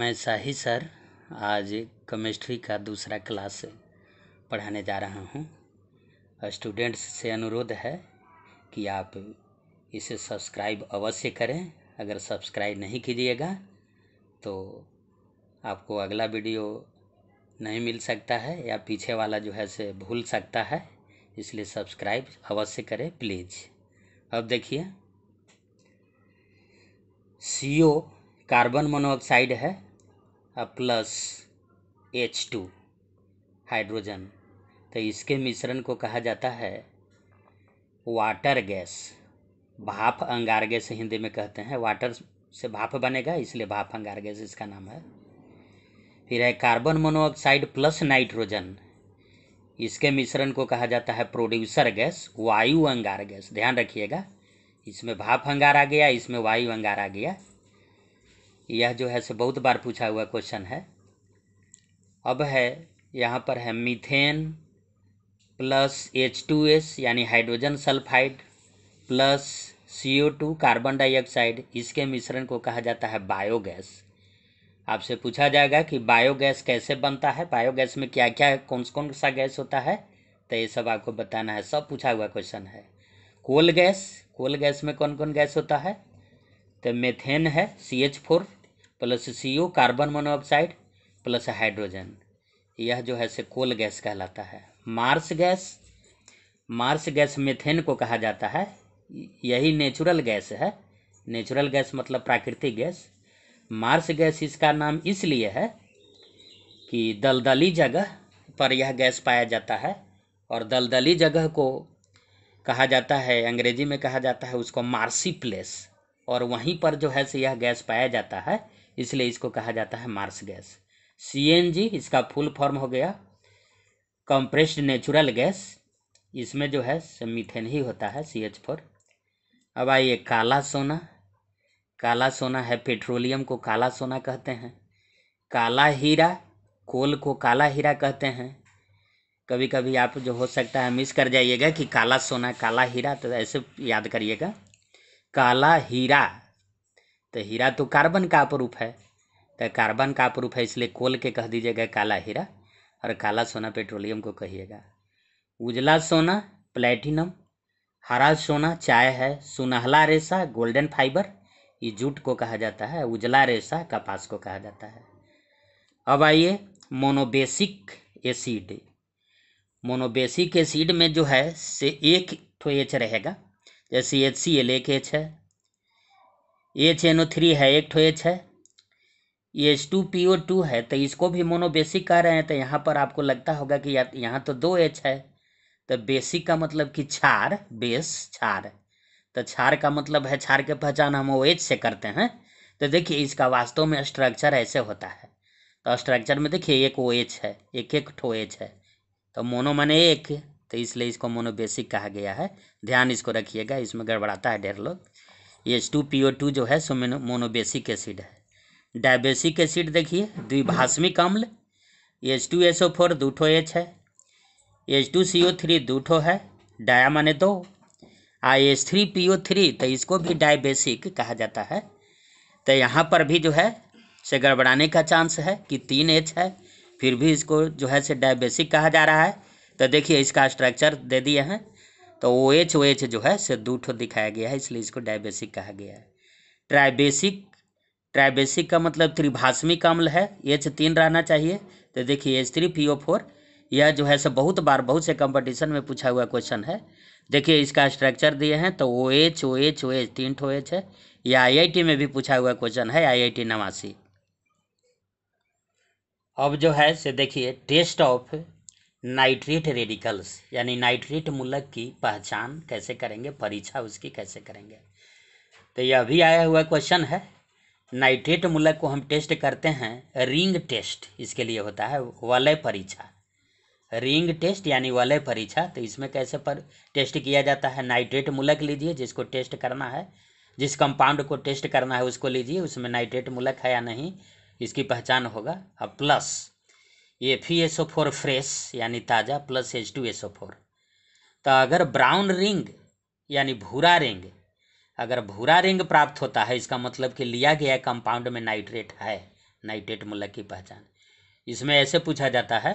मैं शाही सर आज केमिस्ट्री का दूसरा क्लास पढ़ाने जा रहा हूँ स्टूडेंट्स से अनुरोध है कि आप इसे सब्सक्राइब अवश्य करें अगर सब्सक्राइब नहीं कीजिएगा तो आपको अगला वीडियो नहीं मिल सकता है या पीछे वाला जो है से भूल सकता है इसलिए सब्सक्राइब अवश्य करें प्लीज अब देखिए सी ओ कार्बन मोनोऑक्साइड है प्लस एच टू हाइड्रोजन तो इसके मिश्रण को कहा जाता है वाटर गैस भाप अंगार गैस हिंदी में कहते हैं वाटर से भाप बनेगा इसलिए भाप अंगार गैस इसका नाम है फिर है कार्बन मोनोऑक्साइड प्लस नाइट्रोजन इसके मिश्रण को कहा जाता है प्रोड्यूसर गैस वायु अंगार गैस ध्यान रखिएगा इसमें भाप अंगार आ गया इसमें वायु अंगार आ गया यह जो है सो बहुत बार पूछा हुआ क्वेश्चन है अब है यहाँ पर है methane plus H two S यानी hydrogen sulphide plus C O two carbon dioxide इसके मिश्रण को कहा जाता है बायोगैस आपसे पूछा जाएगा कि बायोगैस कैसे बनता है बायोगैस में क्या क्या कौन कौन सा गैस होता है तो ये सब आपको बताना है सब पूछा हुआ क्वेश्चन है कोल गैस कोल गैस में कौन कौन गैस होता है तो मेथेन है C H four plus C O carbon monoxide plus hydrogen यह जो है से कोल गैस कहलाता है marsh gas marsh gas methane को कहा जाता है यही नेचुरल गैस है नेचुरल गैस मतलब प्राकृतिक गैस मार्स गैस इसका नाम इसलिए है कि दलदली जगह पर यह गैस पाया जाता है और दलदली जगह को कहा जाता है अंग्रेजी में कहा जाता है उसको मार्सी प्लेस और वहीं पर जो है से यह गैस पाया जाता है इसलिए इसको कहा जाता है मार्स गैस सी इसका फुल फॉर्म हो गया कंप्रेस्ड नेचुरल गैस इसमें जो है मीथेन ही होता है सी एच फोर अब आइए काला सोना काला सोना है पेट्रोलियम को काला सोना कहते हैं काला हीरा कोल को काला हीरा कहते हैं कभी कभी आप जो हो सकता है मिस कर जाइएगा कि काला सोना काला हीरा तो ऐसे याद करिएगा काला हीरा तो हीरा तो कार्बन का अपरूप है तो कार्बन का अपरूप है इसलिए कोल के कह दीजिएगा काला हीरा और काला सोना पेट्रोलियम को कहिएगा उजला सोना प्लेटिनम हरा सोना चाय है सुनहला रेशा गोल्डन फाइबर ये जूट को कहा जाता है उजला रेशा कपास को कहा जाता है अब आइए मोनोबेसिक एसिड मोनोबेसिक एसिड में जो है से एक तो एच रहेगा जैसे एच सी एल एक एच है एच एन ओ थ्री है एक ठो एच है H two P O two है तो इसको भी मोनोबेसिक कह रहे हैं तो यहाँ पर आपको लगता होगा कि यहाँ तो दो एच है तो बेसिक का मतलब कि छार बेस छार तो छार का मतलब है छार के पहचान हम ओ एच से करते हैं तो देखिए इसका वास्तव में स्ट्रक्चर ऐसे होता है तो स्ट्रक्चर में देखिए एक ओ एच है एक एक ठो एच है तो मोनो माने एक तो इसलिए इसको मोनो बेसिक कहा गया है ध्यान इसको रखिएगा इसमें गड़बड़ाता है ढेर लोग H two P O two जो है सो मोनोबेसिक एसिड है डायबेसिक एसिड देखिए द्विभाषमिक अम्ल H two S O four दो ठो एच है H two C O three दो ठो है डाया माने दो आ H three P O three तो इसको भी डायबेसिक कहा जाता है तो यहाँ पर भी जो है से गड़बड़ाने का चांस है कि तीन एच है फिर भी इसको जो है से डायबेसिक कहा जा रहा है तो देखिए इसका स्ट्रक्चर दे दिए हैं तो ओ एच ओ एच जो है से दूठ दिखाया गया है इसलिए इसको डायबेसिक कहा गया है ट्राइबेसिक ट्राइबेसिक का मतलब त्रिभाषमिक अम्ल है एच तीन रहना चाहिए तो देखिए H three P O four यह जो है सब बहुत बार बहुत से कंपटीशन में पूछा हुआ क्वेश्चन है देखिए इसका स्ट्रक्चर दिए हैं तो O H O H O H तीन ठो एच है यह टी में भी पूछा हुआ क्वेश्चन है टी नवासी अब जो है से देखिए टेस्ट ऑफ नाइट्रेट रेडिकल्स यानी नाइट्रेट मूलक की पहचान कैसे करेंगे परीक्षा उसकी कैसे करेंगे तो यह अभी आया हुआ क्वेश्चन है नाइट्रेट मूलक को हम टेस्ट करते हैं रिंग टेस्ट इसके लिए होता है वलय परीक्षा रिंग टेस्ट यानी वलय परीक्षा तो इसमें कैसे पर टेस्ट किया जाता है नाइट्रेट मूलक लीजिए जिसको टेस्ट करना है जिस कंपाउंड को टेस्ट करना है उसको लीजिए उसमें नाइट्रेट मूलक है या नहीं इसकी पहचान होगा और प्लस ये फी एस ओ फोर फ्रेश यानी ताज़ा plus H two S O four तो अगर ब्राउन रिंग यानी भूरा रिंग अगर भूरा रिंग प्राप्त होता है इसका मतलब कि लिया गया कंपाउंड में नाइट्रेट है नाइट्रेट मूलक की पहचान इसमें ऐसे पूछा जाता है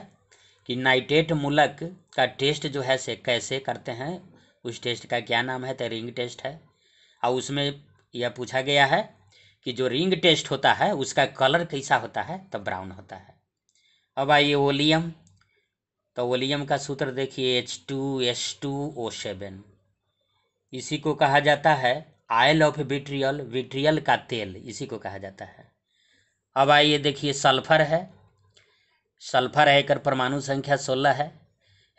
कि नाइट्रेट मूलक का टेस्ट जो है से कैसे करते हैं उस टेस्ट का क्या नाम है तो रिंग टेस्ट है और उसमें यह पूछा गया है कि जो रिंग टेस्ट होता है उसका कलर कैसा होता है तो ब्राउन होता है अब आइए ओलियम तो ओलियम का सूत्र देखिए H two S two O seven इसी को कहा जाता है आयल ऑफ विट्रियल विट्रियल का तेल इसी को कहा जाता है अब आइए देखिए सल्फर है सल्फर है एकर परमाणु संख्या सोलह है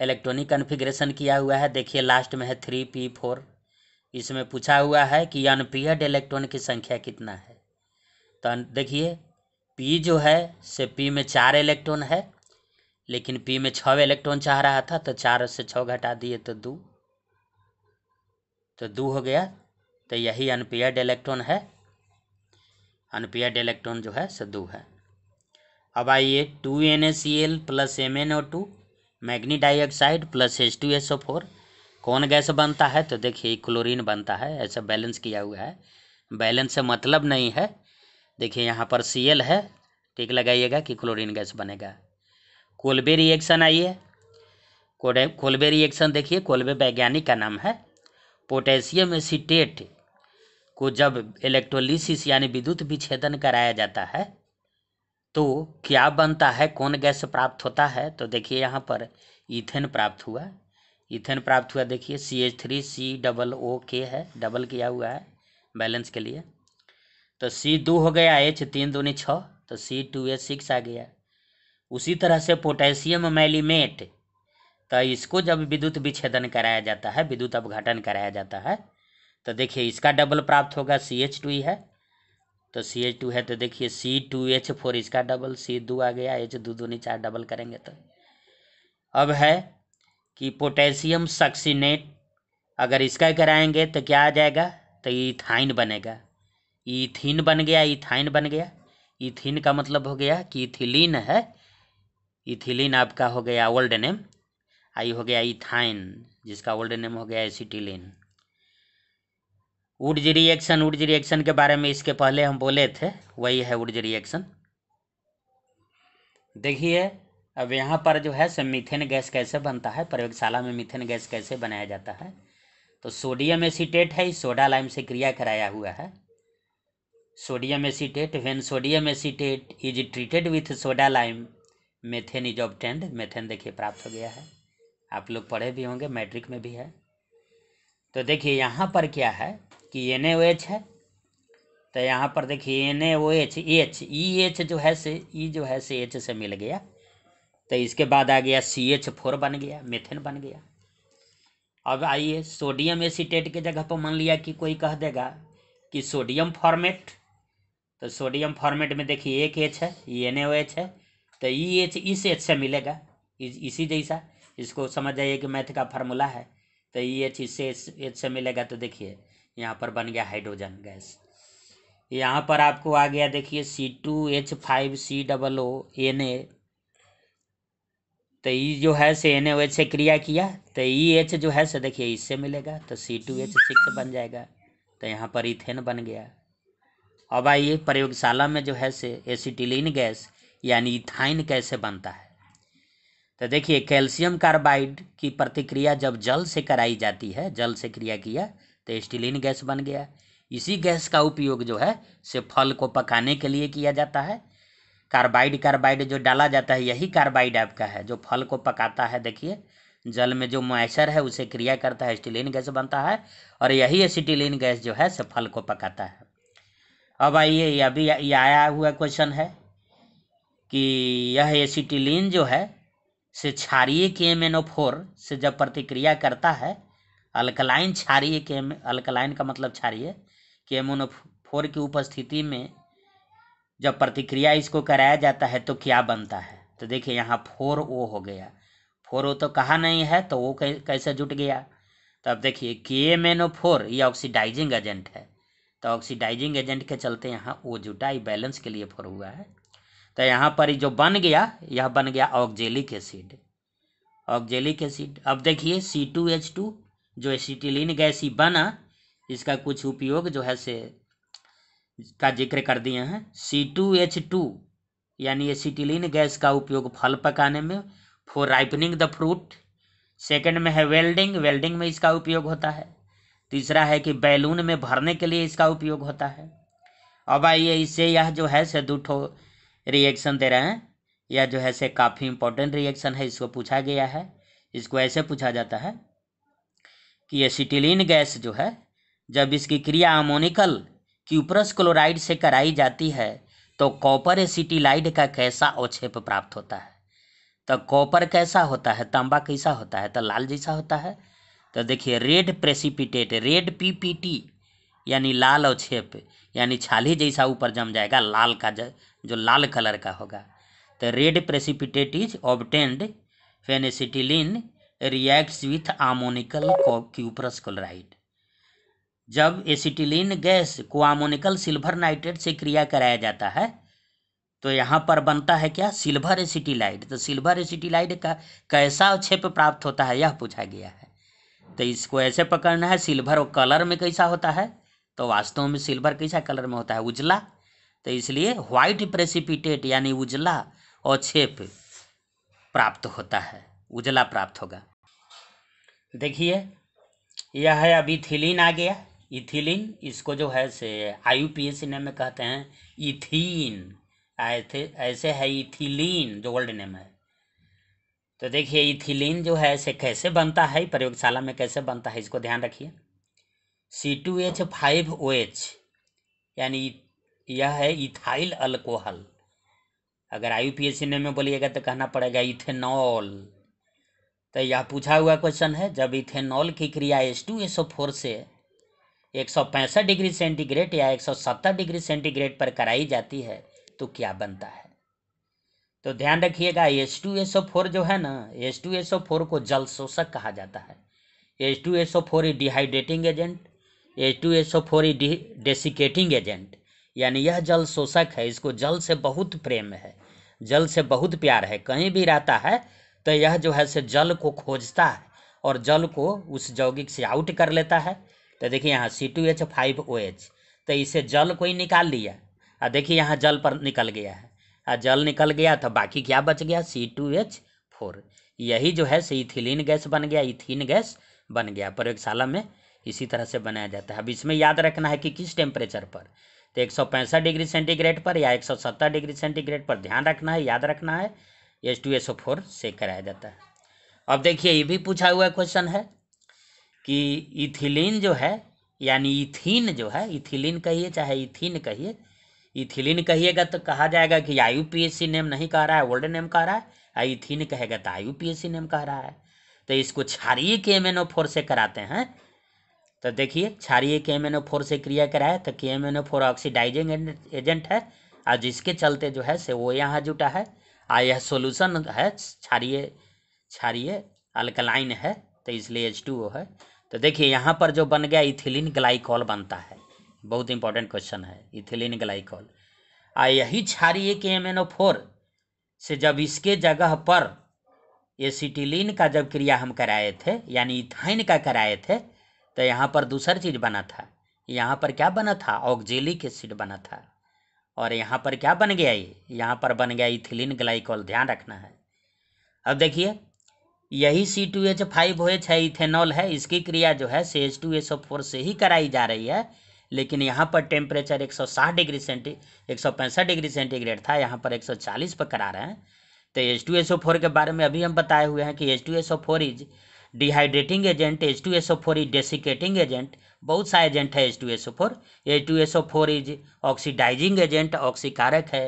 इलेक्ट्रॉनिक कन्फिग्रेशन किया हुआ है देखिए लास्ट में है थ्री पी फोर इसमें पूछा हुआ है कि अनपियड इलेक्ट्रॉन की संख्या कितना है तो देखिए पी जो है से पी में चार इलेक्ट्रॉन है लेकिन पी में छः इलेक्ट्रॉन चाह रहा था तो चार से छः घटा दिए तो दो तो दो हो गया तो यही अनपेयर्ड इलेक्ट्रॉन है अनपेयर्ड इलेक्ट्रॉन जो है से दो है अब आइए two N A C L plus M N O two manganese dioxide plus H two S O four कौन गैस बनता है तो देखिए क्लोरीन बनता है ऐसा बैलेंस किया हुआ है बैलेंस से मतलब नहीं है देखिए यहाँ पर सी एल है टिक लगाइएगा कि क्लोरीन गैस बनेगा कोलबे रिएक्शन आइए कोडे कोलबे रिएक्शन देखिए कोलबे वैज्ञानिक का नाम है पोटेशियम एसीटेट को जब इलेक्ट्रोलिसिस यानी विद्युत विच्छेदन कराया जाता है तो क्या बनता है कौन गैस प्राप्त होता है तो देखिए यहाँ पर इथेन प्राप्त हुआ इथेन प्राप्त हुआ देखिए C H three C double O K है डबल किया हुआ है बैलेंस के लिए तो सी दू हो गया एच तीन दूनी छः तो सी टू एच सिक्स आ गया उसी तरह से पोटेशियम मैलीमेट तो इसको जब विद्युत विच्छेदन कराया जाता है विद्युत अपघटन कराया जाता है तो देखिए इसका डबल प्राप्त होगा सी एच टू है तो सी एच टू है तो देखिए सी टू एच फोर इसका डबल सी दू आ गया एच दो दूनी चार डबल करेंगे तो अब है कि पोटेशियम सक्सीनेट अगर इसका कराएंगे तो क्या आ जाएगा तो इथाइन बनेगा इथिन बन गया इथाइन बन गया इथिन का मतलब हो गया कि इथिलीन है इथिलीन आपका हो गया ओल्ड नेम आई हो गया इथाइन जिसका ओल्ड नेम हो गया acetylene Wurtz reaction Wurtz reaction के बारे में इसके पहले हम बोले थे वही है उर्ज रिएक्शन देखिए अब यहाँ पर जो है मीथेन गैस कैसे बनता है प्रयोगशाला में मीथेन गैस कैसे बनाया जाता है तो सोडियम एसीटेट है सोडा लाइम से क्रिया कराया हुआ है sodium acetate when sodium acetate is treated with soda lime methane is obtained methane देखिए प्राप्त हो गया है आप लोग पढ़े भी होंगे मैट्रिक में भी है तो देखिए यहाँ पर क्या है कि एन है तो यहाँ पर देखिए N A O H H E H जो है से ई e जो है से एच से मिल गया तो इसके बाद आ गया सी एच फोर बन गया मेथेन बन गया अब आइए सोडियम एसीटेट के जगह पर मान लिया कि कोई कह देगा कि सोडियम फॉर्मेट तो सोडियम फॉर्मेट में देखिए एक एच है ई एन एच है तो ई एच इस एच से मिलेगा इस, इसी जैसा इसको समझ जाइए कि मैथ का फार्मूला है तो ई एच इससे एच से मिलेगा तो देखिए यहाँ पर बन गया हाइड्रोजन गैस यहाँ पर आपको आ गया देखिए C two H five C double O N A तो ई जो है से एन एच से क्रिया किया तो ई एच जो है से देखिए इससे मिलेगा तो सी टू एच सिक्स बन जाएगा तो यहाँ पर इथेन बन गया अब आइए प्रयोगशाला में जो है से एसिटिलीन गैस यानी इथाइन कैसे बनता है तो देखिए कैल्शियम कार्बाइड की प्रतिक्रिया जब जल से कराई जाती है जल से क्रिया किया तो एस्टिलीन गैस बन गया इसी गैस का उपयोग जो है से फल को पकाने के लिए किया जाता है कार्बाइड कार्बाइड जो डाला जाता है यही कार्बाइड आपका है जो फल को पकाता है देखिए जल में जो मॉइस्चर है उसे क्रिया करता है एस्टिलीन गैस बनता है और यही एसिटिलीन गैस जो है से फल को पकाता है अब आइए अभी ये आया हुआ क्वेश्चन है कि यह एसिटिलीन जो है से क्षारिय के एम एन फोर से जब प्रतिक्रिया करता है अल्कलाइन क्षारिय के एम अल्कलाइन का मतलब क्षारिय के एम एन फोर की उपस्थिति में जब प्रतिक्रिया इसको कराया जाता है तो क्या बनता है तो देखिए यहाँ फोर ओ हो गया फोर ओ तो कहा नहीं है तो वो कैसे जुट गया तो अब देखिए K M N O four ये ऑक्सीडाइजिंग एजेंट है तो ऑक्सीडाइजिंग एजेंट के चलते यहाँ ओ जुटा बैलेंस के लिए फॉर हुआ है तो यहाँ पर जो बन गया यह बन गया ऑक्जेलिक एसिड ऑक्जेलिक एसिड अब देखिए सी टू एच टू जो एसिटिलीन गैस ही बना इसका कुछ उपयोग जो है से का जिक्र कर दिए हैं सी टू एच टू यानी एसिटिलीन गैस का उपयोग फल पकाने में for ripening the fruit second में है वेल्डिंग वेल्डिंग में इसका उपयोग होता है तीसरा है कि बैलून में भरने के लिए इसका उपयोग होता है अब आइए इससे यह जो है से दो रिएक्शन दे रहे हैं यह जो है से काफ़ी इंपॉर्टेंट रिएक्शन है इसको पूछा गया है इसको ऐसे पूछा जाता है कि एसिटिलीन गैस जो है जब इसकी क्रिया अमोनिकल क्यूपरस क्लोराइड से कराई जाती है तो कॉपर एसिटिलाइड का कैसा औक्षेप प्राप्त होता है तो कॉपर कैसा होता है तांबा कैसा होता है तो लाल जैसा होता है तो देखिए रेड प्रेसिपिटेट रेड पीपीटी यानी लाल और छेप यानी छाली जैसा ऊपर जम जाएगा लाल का ज, जो लाल कलर का होगा तो red precipitate is obtained phenacetylene reacts with ammoniacal cuprous chloride जब एसिटिलिन गैस को आमोनिकल सिल्वर नाइट्रेट से क्रिया कराया जाता है तो यहाँ पर बनता है क्या सिल्वर एसिटिलाइड तो सिल्वर एसिटिलाइड का कैसा छेप प्राप्त होता है यह पूछा गया है तो इसको ऐसे पकड़ना है सिल्वर और कलर में कैसा होता है तो वास्तव में सिल्वर कैसा कलर में होता है उजला तो इसलिए व्हाइट प्रेसिपिटेट यानी उजला और छेप प्राप्त होता है उजला प्राप्त होगा देखिए यह है अभी इथिलीन आ गया इथिलीन इसको जो है से यू पी एस नेम में कहते हैं इथिन ऐसे ऐसे है इथिलीन जो वर्ल्ड नेम है तो देखिए इथिलीन जो है इसे कैसे बनता है प्रयोगशाला में कैसे बनता है इसको ध्यान रखिए C two H five O H यानी यह है इथाइल अल्कोहल अगर आई पी एस सी में बोलिएगा तो कहना पड़ेगा इथेनॉल तो यह पूछा हुआ क्वेश्चन है जब इथेनॉल की क्रिया S two S O four से एक सौ पैंसठ डिग्री सेंटीग्रेड या एक सौ सत्तर डिग्री सेंटीग्रेड पर कराई जाती है तो क्या बनता है तो ध्यान रखिएगा S two S O four जो है ना S two S O four को जल शोषक कहा जाता है S two S O four ई dehydrating agent S two S O four ई डेसिकेटिंग एजेंट यानी यह जल शोषक है इसको जल से बहुत प्रेम है जल से बहुत प्यार है कहीं भी रहता है तो यह जो है से जल को खोजता है और जल को उस यौगिक से आउट कर लेता है तो देखिए यहाँ C two H five O H तो इसे जल को ही निकाल लिया और देखिए यहाँ जल पर निकल गया है जल निकल गया तो बाकी क्या बच गया सी टू एच फोर यही जो है से इथिलीन गैस बन गया इथिन गैस बन गया प्रयोगशाला में इसी तरह से बनाया जाता है अब इसमें याद रखना है कि किस टेम्परेचर पर तो एक डिग्री सेंटीग्रेड पर या एक डिग्री सेंटीग्रेड पर ध्यान रखना है याद रखना है S two S O four से कराया जाता है अब देखिए ये भी पूछा हुआ क्वेश्चन है कि इथिलीन जो है यानी इथिन जो है इथिलीन कहिए चाहे इथिन कहिए इथिलीन कहिएगा तो कहा जाएगा कि आयु यूपीएससी नेम नहीं कह रहा है ओल्ड नेम कह रहा है आ इथिन कहेगा तो आयु यूपीएससी नेम कह रहा है तो इसको क्षारिय के एम फोर से कराते हैं तो देखिए क्षारिय के एम फोर से क्रिया कराए तो के एम फोर ऑक्सीडाइजिंग एजेंट है और जिसके चलते जो है से वो यहाँ जुटा है आ यह सोल्यूशन है क्षारिय क्षारिय अल्कलाइन है तो इसलिए एच टू ओ है तो देखिए यहाँ पर जो बन गया इथिलीन ग्लाइकॉल बनता है बहुत इंपॉर्टेंट क्वेश्चन है इथिलीन ग्लाइकॉल आ यही क्षारीय के एम फोर से जब इसके जगह पर एसिटिलीन का जब क्रिया हम कराए थे यानी इथाइन का कराए थे तो यहाँ पर दूसर चीज़ बना था यहाँ पर क्या बना था ऑक्जेलिक एसिड बना था और यहाँ पर क्या बन गया ये यहाँ पर बन गया इथिलीन ग्लाइकॉल ध्यान रखना है अब देखिए यही C two H five O H है इथेनॉल है इसकी क्रिया जो है C H two H four से ही कराई जा रही है लेकिन यहाँ पर टेम्परेचर 160 डिग्री सेंटी एक डिग्री सेंटीग्रेड था यहाँ पर 140 पर करा रहे हैं तो H two S O four के बारे में अभी हम बताए हुए हैं कि H two S O four is dehydrating agent H two S O four is desiccating agent बहुत सा एजेंट है H two S O four H two S O four is oxidising agent ऑक्सीकारक है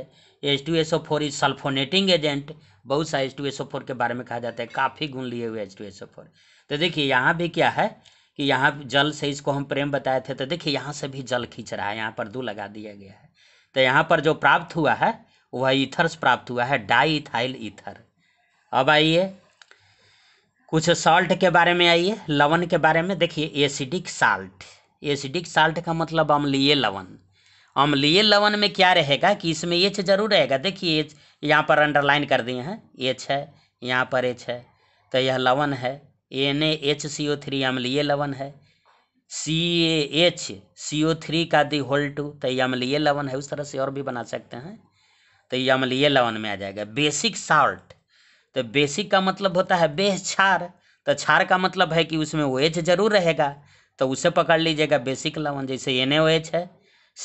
H two S O four is sulphonating agent बहुत सा H two S O four के बारे में कहा जाता है काफ़ी गुण लिए हुए H two S O four तो देखिए यहाँ भी क्या है कि यहाँ जल से इसको हम प्रेम बताए थे तो देखिए यहाँ से भी जल खींच रहा है यहाँ पर दो लगा दिया गया है तो यहाँ पर जो प्राप्त हुआ है वह इथर से प्राप्त हुआ है डाई इथाइल ईथर अब आइए कुछ सॉल्ट के बारे में आइए लवण के बारे में देखिए एसिडिक साल्ट एसिडिक साल्ट का मतलब अम्लीय लवण अम्लीय लवण में क्या रहेगा कि इसमें एच जरूर रहेगा देखिए एच यहाँ पर अंडरलाइन कर दिए हैं एच है यहाँ पर एच है तो यह लवण है N H C O three अम्लीय लवन है सी A H C O three का दी होल टू तो ये अम्लीय लवन है उस तरह से और भी बना सकते हैं तो ये अम्लीय लवन में आ जाएगा बेसिक साल्ट तो बेसिक का मतलब होता है बेह छार तो छार का मतलब है कि उसमें ओ एच जरूर रहेगा तो उसे पकड़ लीजिएगा बेसिक लवन जैसे एन ओ एच है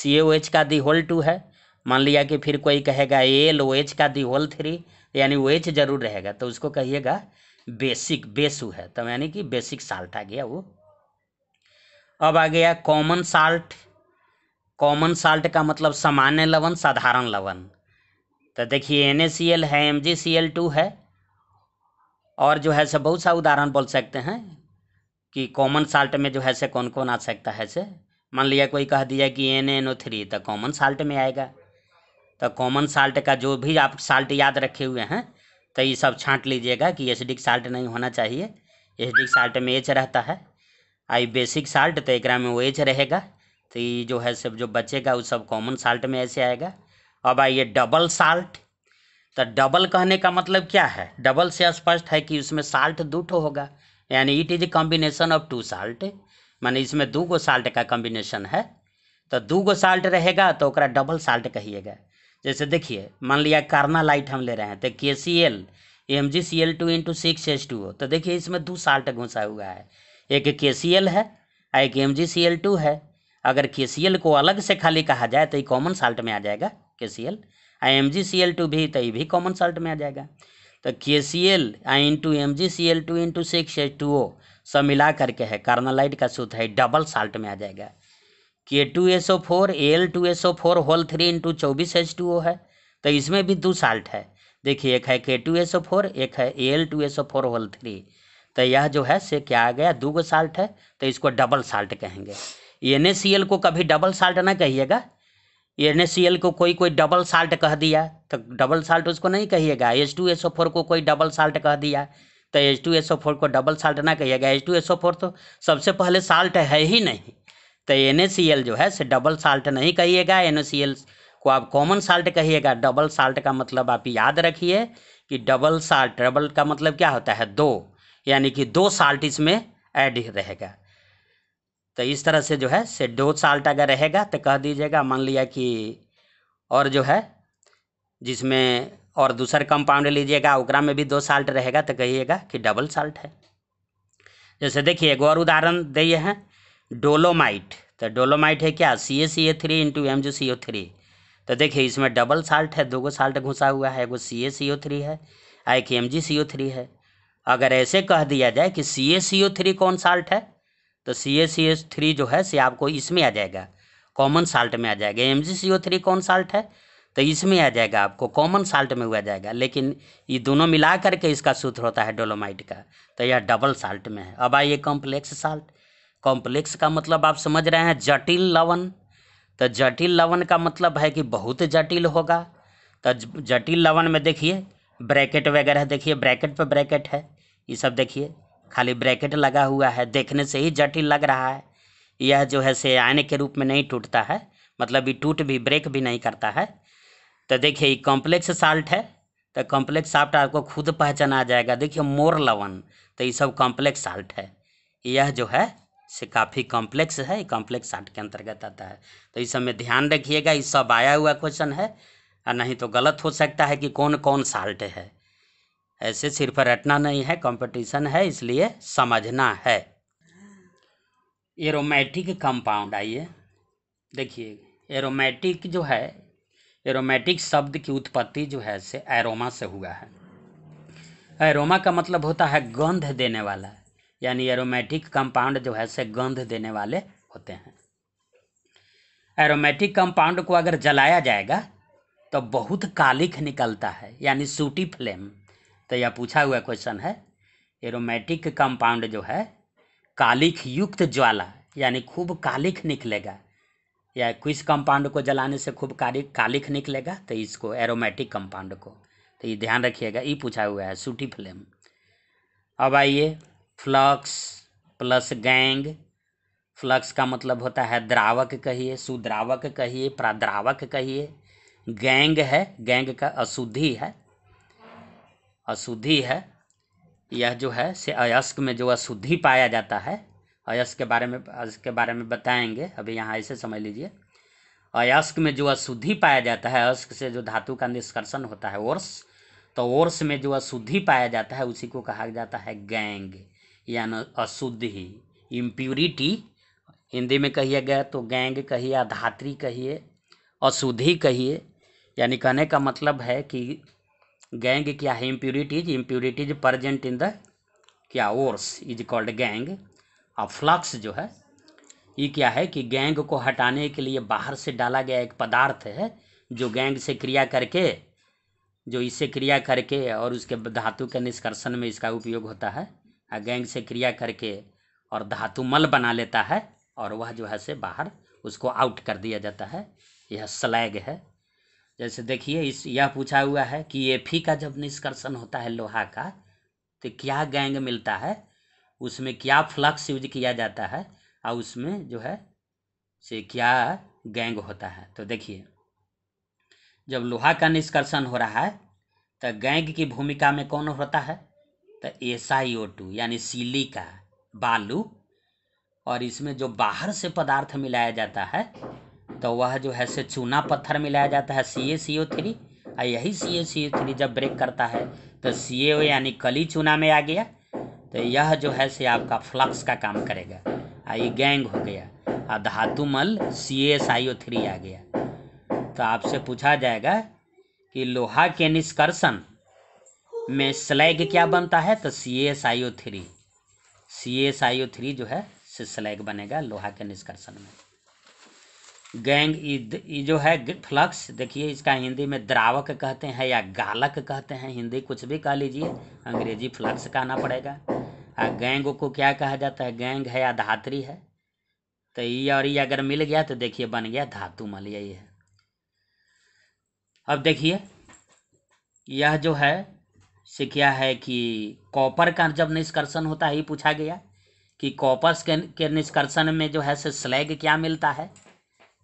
सी ओ एच का दी होल टू है मान लिया कि फिर कोई कहेगा एल ओ एच का दी होल थ्री यानी ओ एच जरूर रहेगा तो उसको कहिएगा बेसिक बेसु है तो यानी कि बेसिक साल्ट आ गया वो अब आ गया कॉमन साल्ट कॉमन साल्ट का मतलब सामान्य लवण साधारण लवण तो देखिए एन है एम टू है और जो है से बहुत सा उदाहरण बोल सकते हैं कि कॉमन साल्ट में जो है से कौन कौन आ सकता है से मान लिया कोई कह दिया कि एन एन ओ थ्री तो कॉमन साल्ट में आएगा तो कॉमन साल्ट का जो भी आप साल्ट याद रखे हुए हैं तो ये सब छांट लीजिएगा कि एसडिक साल्ट नहीं होना चाहिए एसडिक साल्ट में एच रहता है आई बेसिक साल्ट तो एक में वो एच रहेगा तो ये जो है सब जो बचेगा वो सब कॉमन साल्ट में ऐसे आएगा अब आइए डबल साल्ट तो डबल कहने का मतलब क्या है डबल से स्पष्ट है कि उसमें साल्ट दो ठो होगा यानी it is a combination of two salt माने इसमें दो गो साल्ट का कॉम्बिनेशन है तो दो गो साल्ट रहेगा तो वह डबल साल्ट कहिएगा जैसे देखिए मान लिया कार्ना लाइट हम ले रहे हैं तो K C L M G C L two into six H two तो देखिए इसमें दो साल्ट घुसा हुआ है एक के सी एल है और एक M G C L two है अगर के सी एल को अलग से खाली कहा जाए तो ये कॉमन साल्ट में आ जाएगा के सी एल और M G C L two भी तो ये भी कॉमन साल्ट में आ जाएगा तो K C L I into M G C L two into six H two O सब मिला करके है कार्नालाइट का सूत्र है डबल साल्ट में आ जाएगा K two S O four A L two S O four whole three into चौबीस एच टू ओ है तो इसमें भी दो साल्ट है देखिए एक है के टू एस ओ फोर एक है A L two S O four whole three तो यह जो है से क्या आ गया दो गो साल्ट है तो इसको डबल साल्ट कहेंगे एन ए सी एल को कभी डबल साल्ट ना कहिएगा एन ए सी एल को कोई कोई डबल साल्ट कह दिया तो डबल साल्ट उसको नहीं कहिएगा H two S O four को कोई डबल साल्ट कह दिया तो H two S O four को डबल साल्ट ना कहिएगा H two S O four तो सबसे पहले साल्ट है ही नहीं तो एन जो है से डबल साल्ट नहीं कहिएगा एन को आप कॉमन साल्ट कहिएगा डबल साल्ट का मतलब आप याद रखिए कि डबल साल्ट डबल का मतलब क्या होता है दो यानी कि दो साल्ट इसमें ऐड रहेगा तो इस तरह से जो है से दो साल्ट अगर रहेगा तो कह दीजिएगा मान लिया कि और जो है जिसमें और दूसर कंपाउंड लीजिएगा ओकरा में भी दो साल्ट रहेगा तो कहिएगा कि डबल साल्ट है जैसे देखिए एक और उदाहरण दिए हैं डोलोमाइट तो डोलोमाइट है क्या C A C A three into M जो सी ओ थ्री तो देखिए इसमें डबल साल्ट है दो गो साल्ट घुसा हुआ है एगो सी ए सी ओ थ्री है आ एक M G C O three है अगर ऐसे कह दिया जाए कि सी ए सी ओ थ्री कौन साल्ट है तो सी ए सी ए थ्री जो है से आपको इसमें आ जाएगा कॉमन साल्ट में आ जाएगा M G C O three कौन साल्ट है तो इसमें आ जाएगा आपको कॉमन साल्ट में हुआ जाएगा लेकिन ये दोनों मिला करके इसका सूत्र होता है डोलोमाइट का तो यह डबल साल्ट में है अब आइए कॉम्प्लेक्स साल्ट कॉम्प्लेक्स का मतलब आप समझ रहे हैं जटिल लवण तो जटिल लवण का मतलब है कि बहुत जटिल होगा तो जटिल लवण में देखिए ब्रैकेट वगैरह देखिए ब्रैकेट पर ब्रैकेट है ये सब देखिए खाली ब्रैकेट लगा हुआ है देखने से ही जटिल लग रहा है यह जो है से आयन के रूप में नहीं टूटता है मतलब ये टूट भी ब्रेक भी नहीं करता है तो देखिए कॉम्प्लेक्स साल्ट है तो कॉम्प्लेक्स साल्ट आपको खुद पहचाना जाएगा देखिए मोर लवन तो ये सब कॉम्प्लेक्स साल्ट है यह जो है से काफ़ी कॉम्प्लेक्स है कॉम्प्लेक्स आर्ट के अंतर्गत आता है तो इस समय ध्यान रखिएगा इस सब आया हुआ क्वेश्चन है और नहीं तो गलत हो सकता है कि कौन कौन साल्ट है ऐसे सिर्फ रटना नहीं है कंपटीशन है इसलिए समझना है एरोमेटिक कंपाउंड आइए देखिए एरोमेटिक जो है एरोमेटिक शब्द की उत्पत्ति जो है से एरोमा से हुआ है एरोमा का मतलब होता है गंध देने वाला यानी एरोमेटिक कंपाउंड जो है से गंध देने वाले होते हैं एरोमेटिक कंपाउंड को अगर जलाया जाएगा तो बहुत कालिख निकलता है यानी सूटी फ्लेम तो यह पूछा हुआ क्वेश्चन है एरोमेटिक कंपाउंड जो है कालिख युक्त ज्वाला यानी खूब कालिख निकलेगा या किस कंपाउंड को जलाने से खूब कालिक कालिख निकलेगा तो इसको एरोमेटिक कंपाउंड को तो ये ध्यान रखिएगा ये पूछा हुआ है सूटी फ्लेम अब आइए फ्लक्स प्लस गैंग फ्लक्स का मतलब होता है द्रावक कहिए सुद्रावक कहिए प्राद्रावक कहिए गैंग है गैंग का अशुद्धि है अशुद्धि है यह जो है से अयस्क में जो अशुद्धि पाया जाता है अयस्क के बारे में के बारे में बताएंगे अभी यहाँ ऐसे समझ लीजिए अयस्क में जो अशुद्धि पाया जाता है अयस्क से जो धातु का निष्कर्षण होता है ओर्स तो ओर्स में जो अशुद्धि पाया जाता है उसी को कहा जाता है गैंग यानी अशुद्धि इम्प्यूरिटी हिंदी में कहिए गए तो गैंग कहिए अधात्री कहिए अशुद्धि कहिए यानी कहने का मतलब है कि गैंग क्या है impurities impurities present in the क्या ओर्स इज कॉल्ड गैंग और फ्लक्स जो है ये क्या है कि गैंग को हटाने के लिए बाहर से डाला गया एक पदार्थ है जो गैंग से क्रिया करके जो इसे क्रिया करके और उसके धातु के निष्कर्षण में इसका उपयोग होता है गैंग से क्रिया करके और धातु मल बना लेता है और वह जो है से बाहर उसको आउट कर दिया जाता है यह स्लैग है जैसे देखिए इस यह पूछा हुआ है कि ये फी का जब निष्कर्षण होता है लोहा का तो क्या गैंग मिलता है उसमें क्या फ्लक्स यूज किया जाता है और उसमें जो है से क्या गैंग होता है तो देखिए जब लोहा का निष्कर्षण हो रहा है तो गैंग की भूमिका में कौन होता है तो एस यानी सिलिका बालू और इसमें जो बाहर से पदार्थ मिलाया जाता है तो वह जो है से चूना पत्थर मिलाया जाता है सी ए सी ओ थ्री और यही सी ए सी ओ थ्री जब ब्रेक करता है तो सी ए यानी कली चूना में आ गया तो यह जो है से आपका फ्लक्स का काम करेगा और ये गैंग हो गया और धातुमल सी एस आई ओ थ्री आ गया तो आपसे पूछा जाएगा कि लोहा के निष्कर्षण में स्लैग क्या बनता है तो C S I O three C S I O three जो है से स्लैग बनेगा लोहा के निष्कर्षण में गैंग ये जो है फ्लक्स देखिए इसका हिंदी में द्रावक कहते हैं या गालक कहते हैं हिंदी कुछ भी कह लीजिए अंग्रेजी फ्लक्स कहना पड़ेगा और गैंग को क्या कहा जाता है गैंग है या धात्री है तो ये और ये अगर मिल गया तो देखिए बन गया धातु मल यही है अब देखिए यह जो है से क्या है कि कॉपर का जब निष्कर्षण होता है ये पूछा गया कि कॉपर के, के निष्कर्षण में जो है से स्लैग क्या मिलता है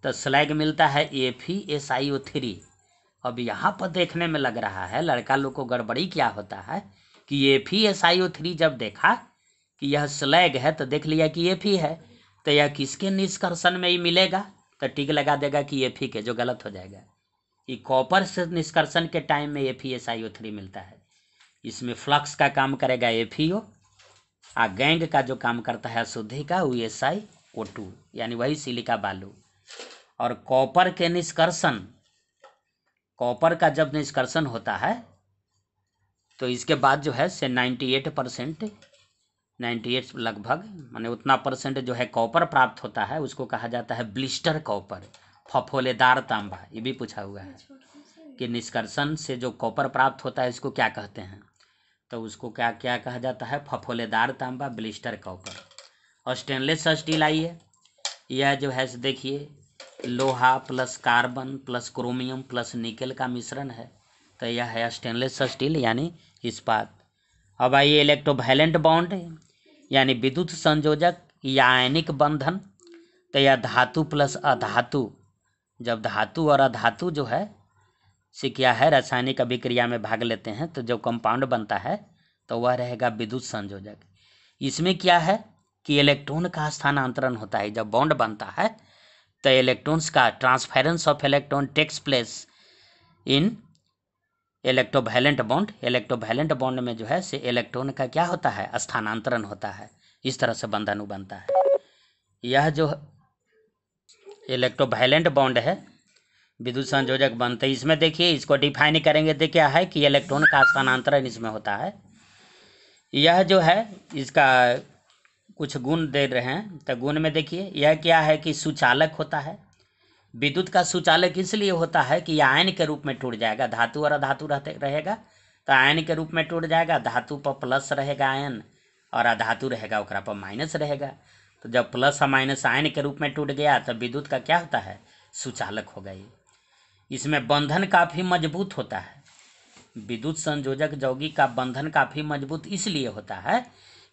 तो स्लैग मिलता है ए फी एस आई ओ थ्री अब यहाँ पर देखने में लग रहा है लड़का लोग को गड़बड़ी क्या होता है कि ए फी एस आई ओ थ्री जब देखा कि यह स्लैग है तो देख लिया कि ए फी है तो यह किसके निष्कर्षण में ही मिलेगा तो टिक लगा देगा कि ए फी के जो गलत हो जाएगा ये कॉपर से निष्कर्षण के टाइम में ए फी एस आई ओ थ्री मिलता है इसमें फ्लक्स का काम करेगा एफ e आ गैंग का जो काम करता है शुद्धि का वो एस आई ओ टू यानी वही सिलिका बालू और कॉपर के निष्कर्षण कॉपर का जब निष्कर्षण होता है तो इसके बाद जो है से ninety eight percent ninety eight लगभग माने उतना परसेंट जो है कॉपर प्राप्त होता है उसको कहा जाता है ब्लिस्टर कॉपर फफोलेदार तांबा ये भी पूछा हुआ है अच्छा, अच्छा। कि निष्कर्षण से जो कॉपर प्राप्त होता है इसको क्या कहते हैं तो उसको क्या क्या कहा जाता है फफोलेदार तांबा ब्लिस्टर कॉपर और स्टेनलेस स्टील आई है यह जो है देखिए लोहा plus carbon plus chromium plus nickel का मिश्रण है तो यह है स्टेनलेस स्टील यानी इस्पात अब आइए इलेक्ट्रोवैलेंट बाउंड यानी विद्युत संयोजक या आयनिक बंधन तो यह धातु प्लस अधातु जब धातु और अधातु जो है से क्या है रासायनिक अभिक्रिया में भाग लेते हैं तो जब कंपाउंड बनता है तो वह रहेगा विद्युत संयोजक इसमें क्या है कि इलेक्ट्रॉन का स्थानांतरण होता है जब बॉन्ड बनता है तो इलेक्ट्रॉन्स का transference of electron takes place in electrovalent bond electrovalent bond में जो है से इलेक्ट्रॉन का क्या होता है स्थानांतरण होता है इस तरह से बंधन बनता है यह जो इलेक्ट्रोवैलेंट बॉन्ड है विद्युत संयोजक बनते हैं इसमें देखिए इसको डिफाइन करेंगे तो क्या है कि इलेक्ट्रॉन का स्थानांतरण इसमें होता है यह जो है इसका कुछ गुण दे रहे हैं तो गुण में देखिए यह क्या है कि सुचालक होता है विद्युत का सुचालक इसलिए होता है कि आयन के रूप में टूट जाएगा धातु और अधातु रहते रहेगा तो आयन के रूप में टूट जाएगा धातु पर प्लस रहेगा आयन और अधातु रहेगा ओकरा पर माइनस रहेगा तो जब प्लस और माइनस आयन के रूप में टूट गया तो विद्युत का क्या होता है सुचालक हो गई इसमें बंधन काफ़ी मजबूत होता है विद्युत संयोजक जौगी का बंधन काफ़ी मजबूत इसलिए होता है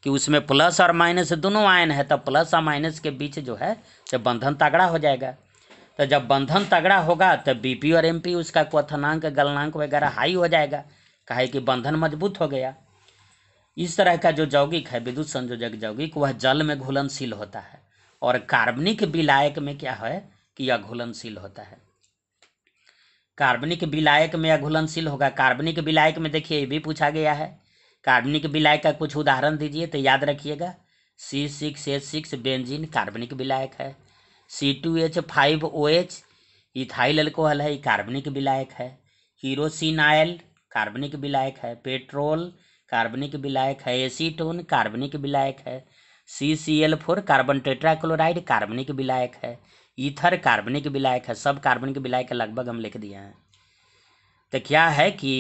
कि उसमें प्लस और माइनस दोनों आयन है तो प्लस और माइनस के बीच जो है तो बंधन तगड़ा हो जाएगा तो जब बंधन तगड़ा होगा तो बीपी और एमपी उसका क्वथनांक गलनांक वगैरह हाई हो जाएगा कहे कि बंधन मजबूत हो गया इस तरह का जो जौगिक है विद्युत संयोजक जौगिक वह जल में घुलनशील होता है और कार्बनिक विलायक में क्या है कि यह घुलनशील होता है कार्बनिक विलायक में अघुलनशील होगा कार्बनिक विलायक में देखिए ये भी पूछा गया है कार्बनिक विलायक का कुछ उदाहरण दीजिए तो याद रखिएगा C six H six benzene कार्बनिक विलायक है C two H five O H ethyl alcohol है कार्बनिक विलायक है हीरोसिन आयल कार्बनिक विलायक है पेट्रोल कार्बनिक विलायक है एसीटोन कार्बनिक विलायक है C C L four carbon tetrachloride कार्बनिक विलायक है ईथर कार्बनिक विलायक है सब कार्बनिक विलायक लगभग हम लिख दिए हैं तो क्या है कि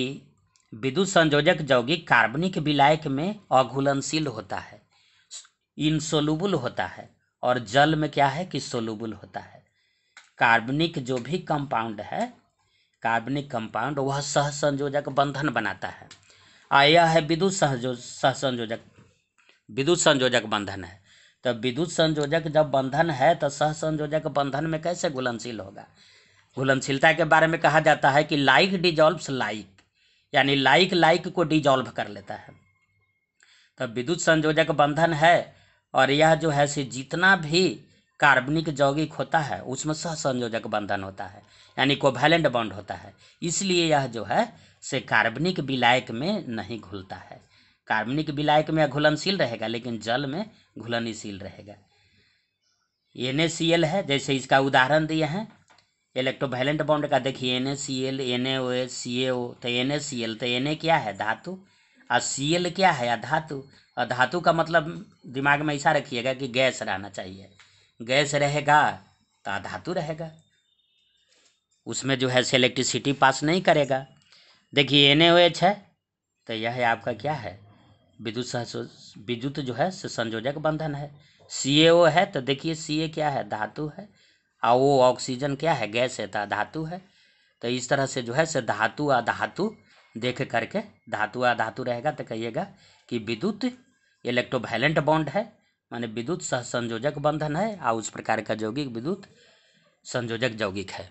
विद्युत संयोजक यौगिक कार्बनिक विलायक में अघुलनशील होता है इनसोलुबुल होता है और जल में क्या है कि सोलुबुल होता है कार्बनिक जो भी कंपाउंड है कार्बनिक कंपाउंड वह संयोजक बंधन बनाता है आ यह है विद्युत संयोजक विद्युत संयोजक बंधन है तब विद्युत संयोजक जब बंधन है तो सह संयोजक बंधन में कैसे घुलनशील होगा घुलनशीलता के बारे में कहा जाता है कि लाइक डिजॉल्व्स लाइक यानी लाइक लाइक को डिजॉल्व कर लेता है तो विद्युत संयोजक बंधन है और यह जो है से जितना भी कार्बनिक यौगिक होता है उसमें सह संयोजक बंधन होता है यानी कोवैलेंट बॉन्ड होता है इसलिए यह जो है से कार्बनिक विलायक में नहीं घुलता है कार्बनिक विलायक में घुलनशील रहेगा लेकिन जल में घुलनशील रहेगा एन है जैसे इसका उदाहरण दिए हैं इलेक्ट्रोवैलेंट बॉन्ड का देखिए N A C L N A O S C A O तो एन ए सी एल तो एन ए क्या है धातु और सी एल क्या है अधातु अधातु का मतलब दिमाग में ऐसा रखिएगा कि गैस रहना चाहिए गैस रहेगा तो अधातु रहेगा उसमें जो है इलेक्ट्रिसिटी पास नहीं करेगा देखिए एन है तो यह आपका क्या है विद्युत विद्युत जो है संयोजक बंधन है सी है तो देखिए सी क्या है धातु है और वो ऑक्सीजन क्या है गैस है तो धातु है तो इस तरह से जो है से धातु धातु देख करके धातु धातु रहेगा तो कहिएगा कि विद्युत इलेक्ट्रोवैलेंट बॉन्ड है माने विद्युत सह संयोजक बंधन है और उस प्रकार का यौगिक विद्युत संयोजक यौगिक है